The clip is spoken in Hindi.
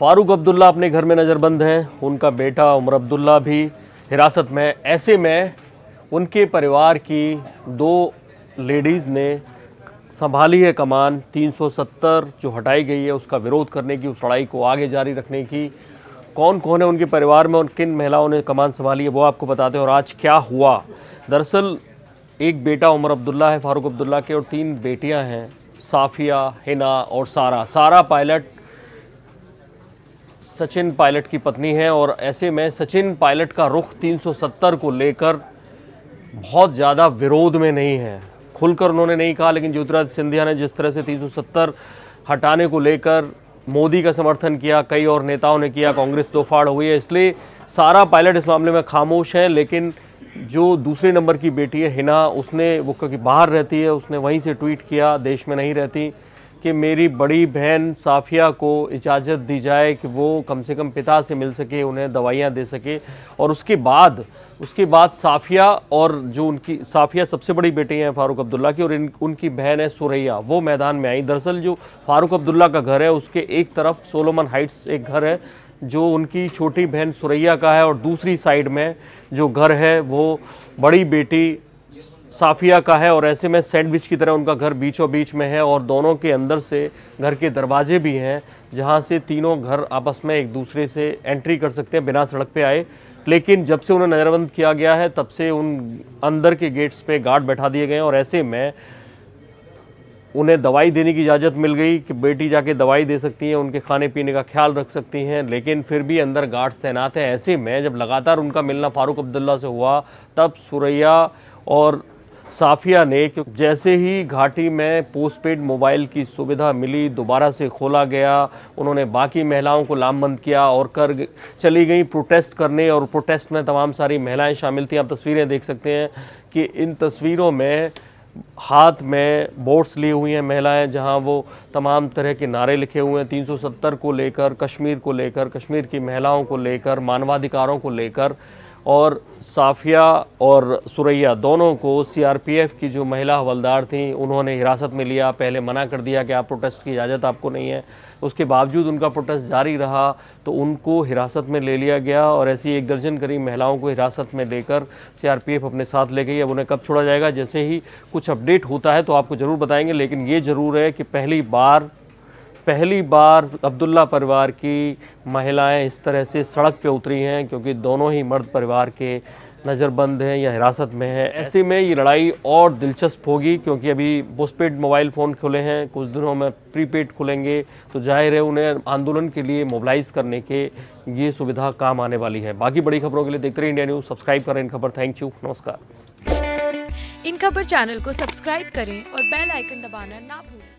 फारूक अब्दुल्ला अपने घर में नज़रबंद हैं उनका बेटा उमर अब्दुल्ला भी हिरासत में ऐसे में उनके परिवार की दो लेडीज़ ने संभाली है कमान 370 जो हटाई गई है उसका विरोध करने की उस लड़ाई को आगे जारी रखने की कौन कौन है उनके परिवार में उन किन महिलाओं ने कमान संभाली है वो आपको बताते हैं और आज क्या हुआ दरअसल एक बेटा उमर अब्दुल्ला है फारूक अब्दुल्ला के और तीन बेटियां हैं साफिया हिना और सारा सारा पायलट सचिन पायलट की पत्नी हैं और ऐसे में सचिन पायलट का रुख 370 को लेकर बहुत ज़्यादा विरोध में नहीं है खुलकर उन्होंने नहीं कहा लेकिन ज्योतिराज सिंधिया ने जिस तरह से 370 हटाने को लेकर मोदी का समर्थन किया कई और नेताओं ने किया कांग्रेस दो फाड़ हुई है इसलिए सारा पायलट इस मामले में खामोश है लेकिन जो दूसरे नंबर की बेटी है हिना उसने वो क्योंकि बाहर रहती है उसने वहीं से ट्वीट किया देश में नहीं रहती कि मेरी बड़ी बहन साफिया को इजाज़त दी जाए कि वो कम से कम पिता से मिल सके उन्हें दवाइयाँ दे सके और उसके बाद उसके बाद साफिया और जो उनकी साफिया सबसे बड़ी बेटी हैं फारूक अब्दुल्ला की और इन उनकी बहन है सुरैया वो मैदान में आई दरअसल जो फारूक अब्दुल्ला का घर है उसके एक तरफ सोलोमन हाइट्स एक घर है जो उनकी छोटी बहन सुरैया का है और दूसरी साइड में जो घर है वो बड़ी बेटी साफिया का है और ऐसे में सैंडविच की तरह उनका घर बीचों बीच में है और दोनों के अंदर से घर के दरवाजे भी हैं जहां से तीनों घर आपस में एक दूसरे से एंट्री कर सकते हैं बिना सड़क पे आए लेकिन जब से उन्हें नज़रबंद किया गया है तब से उन अंदर के गेट्स पे गार्ड बैठा दिए गए हैं और ऐसे में उन्हें दवाई देने की इजाज़त मिल गई कि बेटी जाके दवाई दे सकती हैं उनके खाने पीने का ख्याल रख सकती हैं लेकिन फिर भी अंदर गार्ड्स तैनात हैं ऐसे में जब लगातार उनका मिलना फ़ारूक अब्दुल्ला से हुआ तब सुरैया और साफिया ने जैसे ही घाटी में पोस्टपेड मोबाइल की सुविधा मिली दोबारा से खोला गया उन्होंने बाकी महिलाओं को लामबंद किया और कर चली गई प्रोटेस्ट करने और प्रोटेस्ट में तमाम सारी महिलाएं शामिल थीं आप तस्वीरें देख सकते हैं कि इन तस्वीरों में हाथ में बोर्ड्स लिए हुई हैं महिलाएं जहां वो तमाम तरह के नारे लिखे हुए हैं 370 को लेकर कश्मीर को लेकर कश्मीर की महिलाओं को लेकर मानवाधिकारों को लेकर और साफिया और सुरैया दोनों को सीआरपीएफ की जो महिला हवलदार थीं उन्होंने हिरासत में लिया पहले मना कर दिया कि आप प्रोटेस्ट की इजाज़त आपको नहीं है उसके बावजूद उनका प्रोटेस्ट जारी रहा तो उनको हिरासत में ले लिया गया और ऐसी एक दर्जन करीब महिलाओं को हिरासत में लेकर सीआरपीएफ अपने साथ ले गई अब उन्हें कब छोड़ा जाएगा जैसे ही कुछ अपडेट होता है तो आपको ज़रूर बताएंगे लेकिन ये ज़रूर है कि पहली बार पहली बार अब्दुल्ला परिवार की महिलाएं इस तरह से सड़क पे उतरी हैं क्योंकि दोनों ही मर्द परिवार के नज़रबंद हैं या हिरासत में हैं ऐसे में ये लड़ाई और दिलचस्प होगी क्योंकि अभी पोस्टपेड मोबाइल फ़ोन खुले हैं कुछ दिनों में प्रीपेड खुलेंगे तो जाहिर है उन्हें आंदोलन के लिए मोबालाइज करने के ये सुविधा काम आने वाली है बाकी बड़ी खबरों के लिए देखते रहिए इंडिया न्यूज़ सब्सक्राइब करें इन खबर थैंक यू नमस्कार इन खबर चैनल को सब्सक्राइब करें और बेल आइकन दबाना ना भूलें